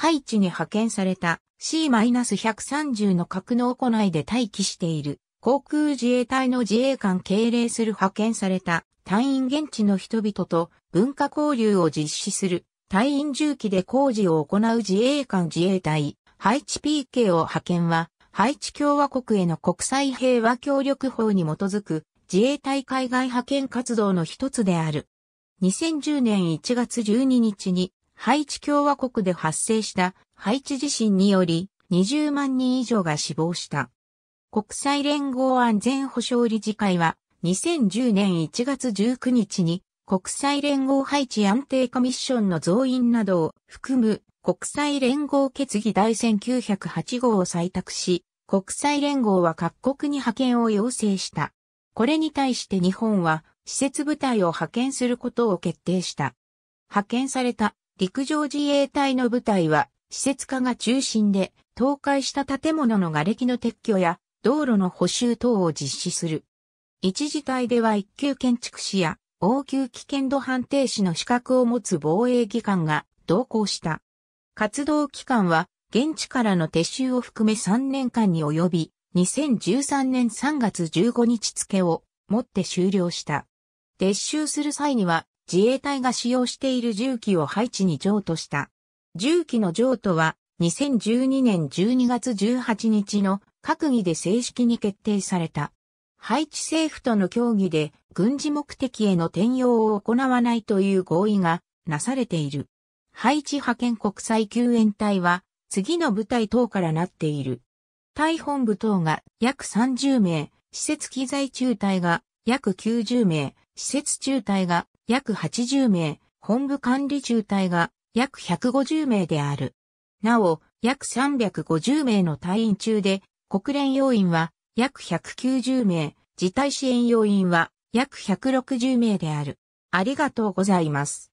ハイチに派遣された C-130 の格納庫内で待機している航空自衛隊の自衛官敬礼する派遣された隊員現地の人々と文化交流を実施する隊員重機で工事を行う自衛官自衛隊ハイチ PK を派遣はハイチ共和国への国際平和協力法に基づく自衛隊海外派遣活動の一つである。2010年1月12日にハイチ共和国で発生したハイチ地震により20万人以上が死亡した。国際連合安全保障理事会は2010年1月19日に国際連合配置安定コミッションの増員などを含む国際連合決議第1908号を採択し、国際連合は各国に派遣を要請した。これに対して日本は施設部隊を派遣することを決定した。派遣された陸上自衛隊の部隊は、施設化が中心で、倒壊した建物の瓦礫の撤去や、道路の補修等を実施する。一時隊では一級建築士や、応急危険度判定士の資格を持つ防衛機関が同行した。活動期間は、現地からの撤収を含め3年間に及び、2013年3月15日付をもって終了した。撤収する際には、自衛隊が使用している銃器を配置に譲渡した。銃器の譲渡は2012年12月18日の閣議で正式に決定された。配置政府との協議で軍事目的への転用を行わないという合意がなされている。配置派遣国際救援隊は次の部隊等からなっている。隊本部等が約30名、施設機材中隊が約90名、施設中隊が約80名、本部管理中隊が約150名である。なお、約350名の隊員中で、国連要員は約190名、自体支援要員は約160名である。ありがとうございます。